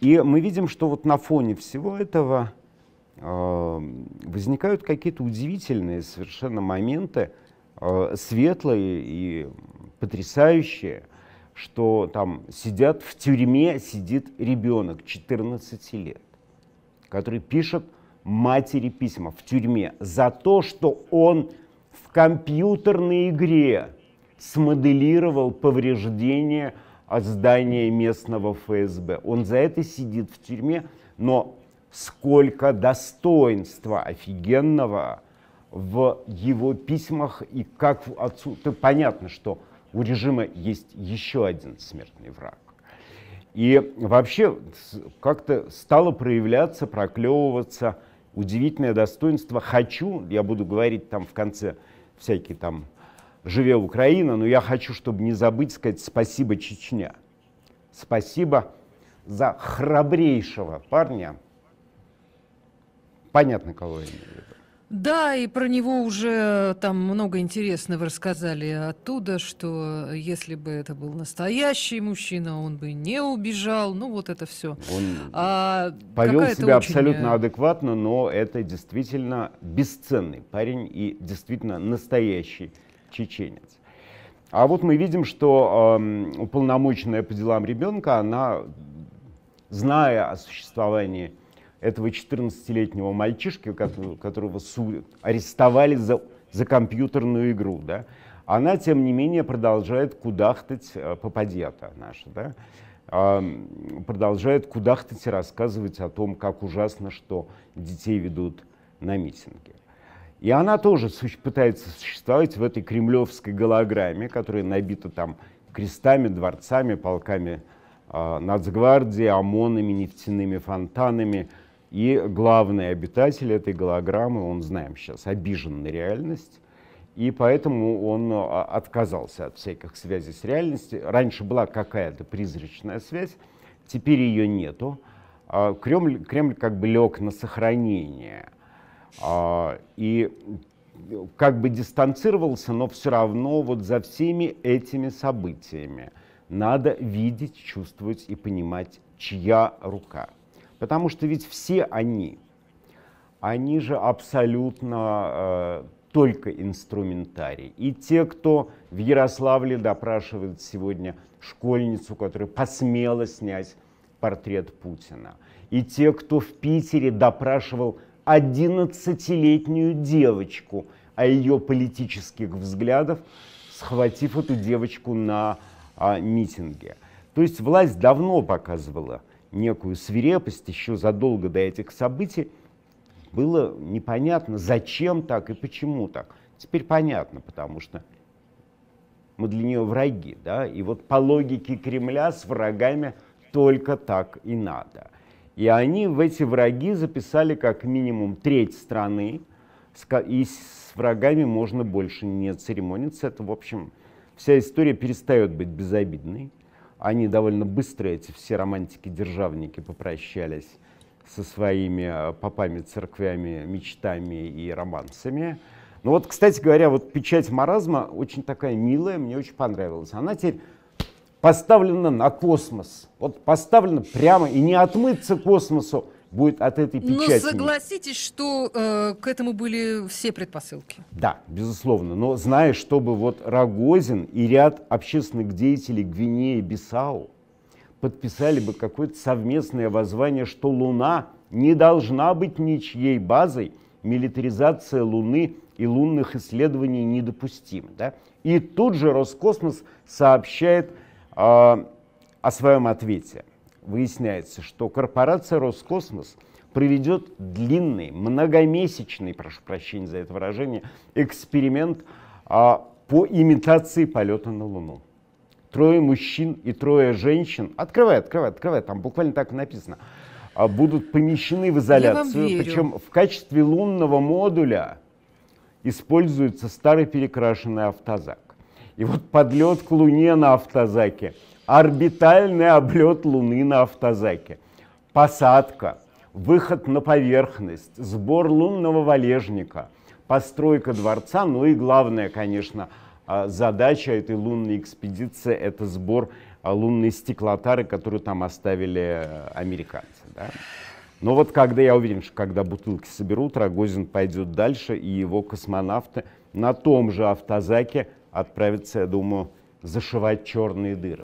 И мы видим, что вот на фоне всего этого э, возникают какие-то удивительные совершенно моменты, э, светлые и потрясающие, что там сидят в тюрьме, сидит ребенок 14 лет, который пишет матери письма в тюрьме за то, что он в компьютерной игре смоделировал повреждение здание местного ФСБ. Он за это сидит в тюрьме, но сколько достоинства офигенного в его письмах и как отсюда понятно, что у режима есть еще один смертный враг. И вообще как-то стало проявляться, проклевываться удивительное достоинство. Хочу, я буду говорить там в конце всякие там живе Украина, но я хочу, чтобы не забыть сказать спасибо Чечня. Спасибо за храбрейшего парня. Понятно, кого я имею в виду. Да, и про него уже там много интересного рассказали оттуда, что если бы это был настоящий мужчина, он бы не убежал. Ну вот это все. Он а, повел себя очень... абсолютно э, адекватно, но это действительно бесценный парень и действительно настоящий чеченец. А вот мы видим, что э, уполномоченная по делам ребенка, она, зная о существовании этого 14-летнего мальчишки, которого суд, арестовали за, за компьютерную игру, да, она, тем не менее, продолжает кудахтать э, попадья-то наша, да, э, продолжает кудахтать и рассказывать о том, как ужасно, что детей ведут на митинги. И она тоже пытается существовать в этой кремлевской голограмме, которая набита там крестами, дворцами, полками э, нацгвардии, ОМОНами, нефтяными фонтанами. И главный обитатель этой голограммы, он, знаем сейчас, обижен на реальность, и поэтому он а, отказался от всяких связей с реальностью. Раньше была какая-то призрачная связь, теперь ее нету. А, Кремль, Кремль как бы лег на сохранение – а, и как бы дистанцировался, но все равно вот за всеми этими событиями надо видеть, чувствовать и понимать, чья рука. Потому что ведь все они, они же абсолютно э, только инструментарий. И те, кто в Ярославле допрашивает сегодня школьницу, которая посмела снять портрет Путина, и те, кто в Питере допрашивал 11-летнюю девочку о а ее политических взглядов, схватив эту девочку на а, митинге. То есть власть давно показывала некую свирепость, еще задолго до этих событий. Было непонятно, зачем так и почему так. Теперь понятно, потому что мы для нее враги, да, и вот по логике Кремля с врагами только так и надо – и они в эти враги записали как минимум треть страны, и с врагами можно больше не церемониться. Это, в общем, вся история перестает быть безобидной. Они довольно быстро, эти все романтики-державники, попрощались со своими э, попами, церквями, мечтами и романсами. Ну вот, кстати говоря, вот печать маразма очень такая милая, мне очень понравилась. Она теперь поставлена на космос. Вот поставлена прямо, и не отмыться космосу будет от этой печати. Но согласитесь, что э, к этому были все предпосылки. Да, безусловно. Но зная, чтобы вот Рогозин и ряд общественных деятелей Гвинеи Бисау подписали бы какое-то совместное воззвание, что Луна не должна быть ничьей базой, милитаризация Луны и лунных исследований недопустима. Да? И тут же Роскосмос сообщает а, о своем ответе. Выясняется, что корпорация «Роскосмос» проведет длинный, многомесячный, прошу прощения за это выражение, эксперимент а, по имитации полета на Луну. Трое мужчин и трое женщин, открывай, открывай, открывай, там буквально так написано, а, будут помещены в изоляцию, причем в качестве лунного модуля используется старый перекрашенный автозак. И вот подлет к Луне на автозаке, орбитальный облет Луны на автозаке, посадка, выход на поверхность, сбор лунного валежника, постройка дворца, ну и главное, конечно, а, задача этой лунной экспедиции – это сбор а, лунной стеклотары, которую там оставили э, американцы. Да? Но вот когда я уверен, что когда бутылки соберут, Рогозин пойдет дальше, и его космонавты на том же автозаке – отправиться, я думаю, зашивать черные дыры.